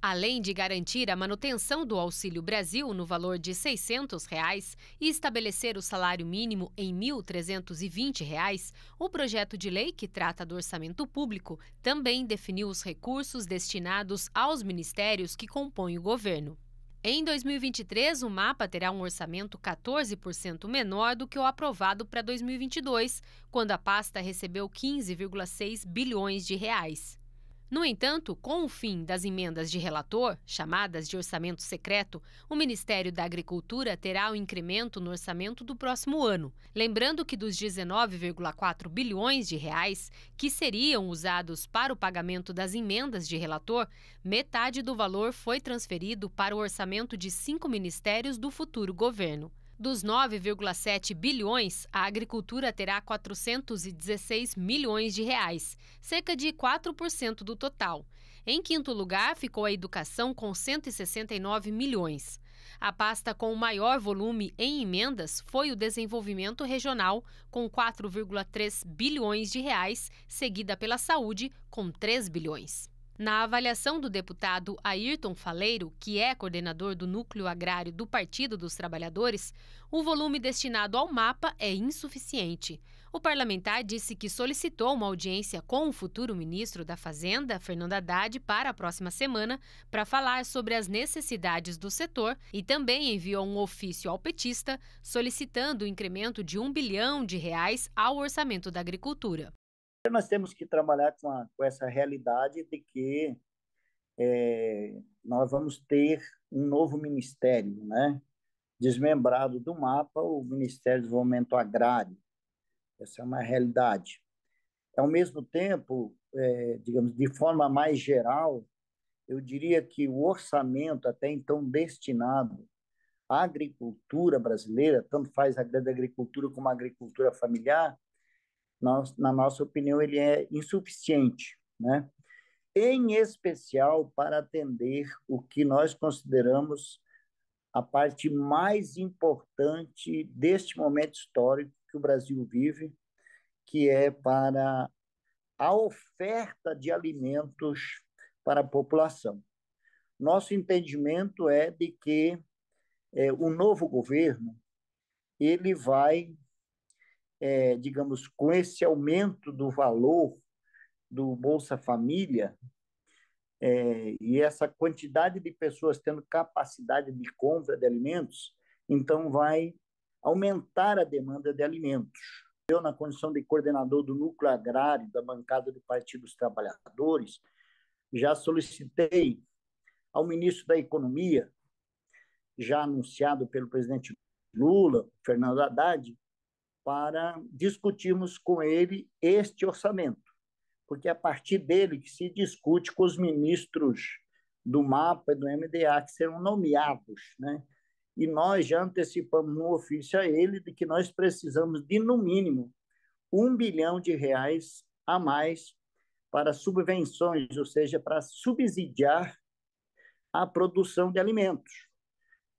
Além de garantir a manutenção do Auxílio Brasil no valor de R$ 600 reais e estabelecer o salário mínimo em R$ 1.320, reais, o projeto de lei que trata do orçamento público também definiu os recursos destinados aos ministérios que compõem o governo. Em 2023, o mapa terá um orçamento 14% menor do que o aprovado para 2022, quando a pasta recebeu 15,6 bilhões de reais. No entanto, com o fim das emendas de relator, chamadas de orçamento secreto, o Ministério da Agricultura terá o um incremento no orçamento do próximo ano. Lembrando que dos 19,4 bilhões de reais que seriam usados para o pagamento das emendas de relator, metade do valor foi transferido para o orçamento de cinco ministérios do futuro governo. Dos 9,7 bilhões, a agricultura terá 416 milhões de reais, cerca de 4% do total. Em quinto lugar, ficou a educação com 169 milhões. A pasta com o maior volume em emendas foi o desenvolvimento regional, com 4,3 bilhões de reais, seguida pela saúde, com 3 bilhões. Na avaliação do deputado Ayrton Faleiro, que é coordenador do núcleo agrário do Partido dos Trabalhadores, o volume destinado ao mapa é insuficiente. O parlamentar disse que solicitou uma audiência com o futuro ministro da Fazenda, Fernando Haddad, para a próxima semana, para falar sobre as necessidades do setor e também enviou um ofício ao petista solicitando o incremento de um bilhão de reais ao orçamento da agricultura. Então, nós temos que trabalhar com, a, com essa realidade de que é, nós vamos ter um novo ministério, né? desmembrado do mapa o Ministério do Desenvolvimento Agrário. Essa é uma realidade. Ao mesmo tempo, é, digamos, de forma mais geral, eu diria que o orçamento até então destinado à agricultura brasileira, tanto faz a grande agricultura como a agricultura familiar, nós, na nossa opinião, ele é insuficiente, né? em especial para atender o que nós consideramos a parte mais importante deste momento histórico que o Brasil vive, que é para a oferta de alimentos para a população. Nosso entendimento é de que é, o novo governo ele vai é, digamos, com esse aumento do valor do Bolsa Família é, e essa quantidade de pessoas tendo capacidade de compra de alimentos, então vai aumentar a demanda de alimentos. Eu, na condição de coordenador do núcleo agrário da bancada do Partido dos Trabalhadores, já solicitei ao ministro da Economia, já anunciado pelo presidente Lula, Fernando Haddad, para discutirmos com ele este orçamento, porque é a partir dele que se discute com os ministros do MAPA e do MDA que serão nomeados, né? E nós já antecipamos no ofício a ele de que nós precisamos de, no mínimo, um bilhão de reais a mais para subvenções, ou seja, para subsidiar a produção de alimentos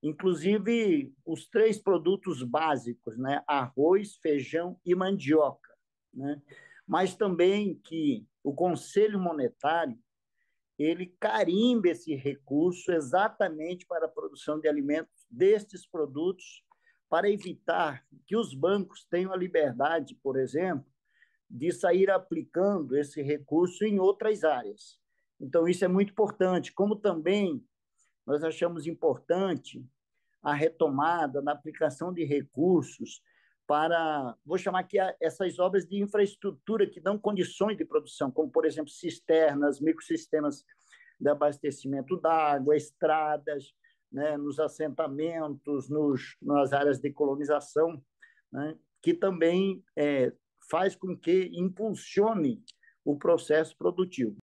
inclusive os três produtos básicos, né? arroz, feijão e mandioca. Né? Mas também que o Conselho Monetário ele carimba esse recurso exatamente para a produção de alimentos destes produtos, para evitar que os bancos tenham a liberdade, por exemplo, de sair aplicando esse recurso em outras áreas. Então, isso é muito importante, como também nós achamos importante a retomada, na aplicação de recursos para, vou chamar aqui essas obras de infraestrutura que dão condições de produção, como, por exemplo, cisternas, microsistemas de abastecimento d'água, estradas, né, nos assentamentos, nos, nas áreas de colonização, né, que também é, faz com que impulsione o processo produtivo.